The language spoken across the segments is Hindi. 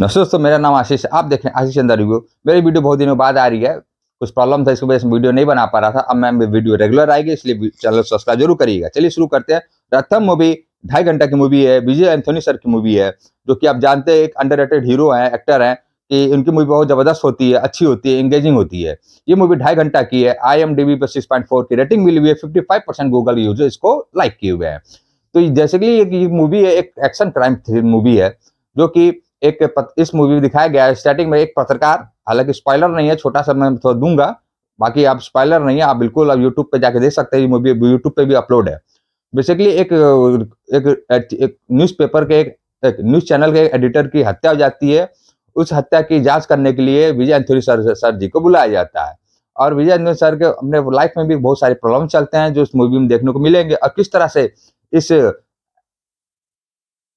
नमस्ते दोस्तों मेरा नाम आशीष आप देख रहे हैं आशीष चंद्र रिव्यू मेरी वीडियो बहुत दिनों बाद आ रही है कुछ प्रॉब्लम था इसकी वजह से वीडियो नहीं बना पा रहा था अब मैम वीडियो रेगुलर आएगी इसलिए चैनल सब्सक्राइब जरूर करिएगा चलिए शुरू करते हैं रथम मूवी ढाई घंटा की मूवी है विजय एंथोनी सर की मूवी है जो कि आप जानते हैं एक अंडर हीरो हैं एक्टर हैं कि उनकी मूवी बहुत ज़बरदस्त होती है अच्छी होती है एंगेजिंग होती है ये मूवी ढाई घंटा की है आई एम डी बी पर सिक्स पॉइंट फोर की रेटिंग मिली हुई है fifty five percent Google user इसको लाइक किए हुए हैं तो जैसे कि ये मूवी है एक एक्शन क्राइम मूवी है जो कि एक पत, इस मूवी में दिखाया गया है स्टार्टिंग में एक पत्रकार हालांकि स्पॉइलर नहीं है छोटा सा मैं थोड़ा दूंगा बाकी आप स्पॉइलर नहीं है आप बिल्कुल आप यूट्यूब पे जाके देख सकते हैं ये मूवी यूट्यूब पे भी अपलोड है बेसिकली एक एक, एक, एक न्यूज़पेपर के एक, एक न्यूज़ चैनल के एडिटर की हत्या हो जाती है उस हत्या की जाँच करने के लिए विजय अंथुरी सर सर जी को बुलाया जाता है और विजय अंथुरी सर के अपने लाइफ में भी बहुत सारे प्रॉब्लम चलते हैं जो इस मूवी में देखने को मिलेंगे और किस तरह से इस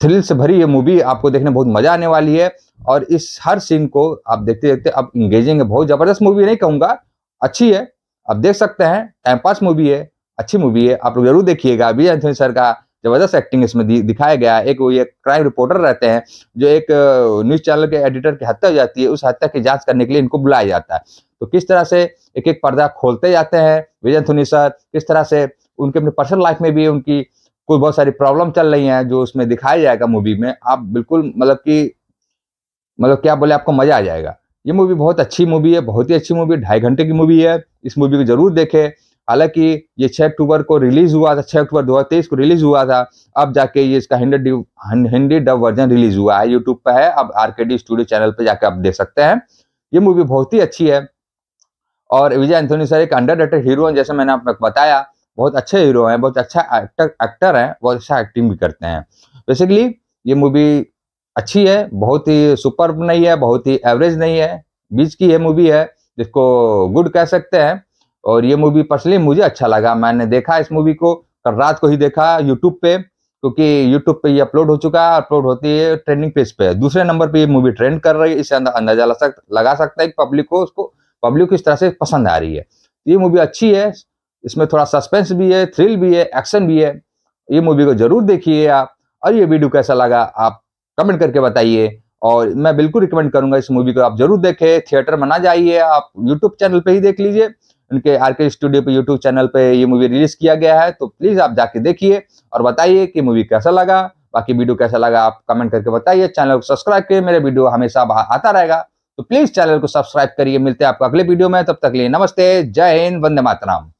थ्रिल से भरी ये मूवी आपको देखने में बहुत मजा आने वाली है और इस हर सीन को आप देखते देखते अब इंगेजिंग है बहुत जबरदस्त मूवी नहीं कहूँगा अच्छी है आप देख सकते हैं टाइम पास मूवी है अच्छी मूवी है आप लोग जरूर देखिएगा विजय एंथनी सर का जबरदस्त एक्टिंग इसमें दिखाया गया एक वो ये क्राइम रिपोर्टर रहते हैं जो एक न्यूज चैनल के एडिटर की हत्या हो जाती है उस हत्या की जांच करने के लिए इनको बुलाया जाता है तो किस तरह से एक एक पर्दा खोलते जाते हैं विजय एंथनी सर किस तरह से उनके अपने पर्सनल लाइफ में भी उनकी कोई बहुत सारी प्रॉब्लम चल रही है जो उसमें दिखाया जाएगा मूवी में आप बिल्कुल मतलब कि मतलब क्या बोले आपको मज़ा आ जाएगा ये मूवी बहुत अच्छी मूवी है बहुत ही अच्छी मूवी ढाई घंटे की मूवी है इस मूवी को जरूर देखें हालांकि ये छह अक्टूबर को रिलीज़ हुआ था छः अक्टूबर 2023 को रिलीज़ हुआ था अब जाके ये इसका Hindi Hindi dub version release हुआ है यूट्यूब पर है अब आर स्टूडियो चैनल पर जाके आप देख सकते हैं ये मूवी बहुत ही अच्छी है और विजय एंथोनी सर एक अंडर हीरो जैसे मैंने आपको बताया बहुत अच्छे हीरो हैं बहुत अच्छा एक्टर एक्टर हैं बहुत अच्छा एक्टिंग भी करते हैं बेसिकली ये मूवी अच्छी है बहुत ही सुपर नहीं है बहुत ही एवरेज नहीं है बीच की यह मूवी है जिसको गुड कह सकते हैं और ये मूवी पर्सनली मुझे अच्छा लगा मैंने देखा इस मूवी को कल रात को ही देखा यूट्यूब पे क्योंकि यूट्यूब पे ये अपलोड हो चुका है अपलोड होती है ट्रेंडिंग पेज पे दूसरे नंबर पे ये मूवी ट्रेंड कर रही है इसे अंदाजा लगा सकता है पब्लिक को उसको पब्लिक को इस तरह से पसंद आ रही है ये मूवी अच्छी है इसमें थोड़ा सस्पेंस भी है थ्रिल भी है एक्शन भी है ये मूवी को जरूर देखिए आप और ये वीडियो कैसा लगा आप कमेंट करके बताइए और मैं बिल्कुल रिकमेंड करूंगा इस मूवी को आप जरूर देखें थिएटर में ना जाइए आप यूट्यूब चैनल पे ही देख लीजिए उनके आर के स्टूडियो पे यूट्यूब चैनल पे ये मूवी रिलीज किया गया है तो प्लीज़ आप जाके देखिए और बताइए कि मूवी कैसा लगा बाकी वीडियो कैसा लगा आप कमेंट करके बताइए चैनल को सब्सक्राइब करिए मेरे वीडियो हमेशा आता रहेगा तो प्लीज़ चैनल को सब्सक्राइब करिए मिलते हैं आपको अगले वीडियो में तब तक लिए नमस्ते जय हिंद वंदे मातराम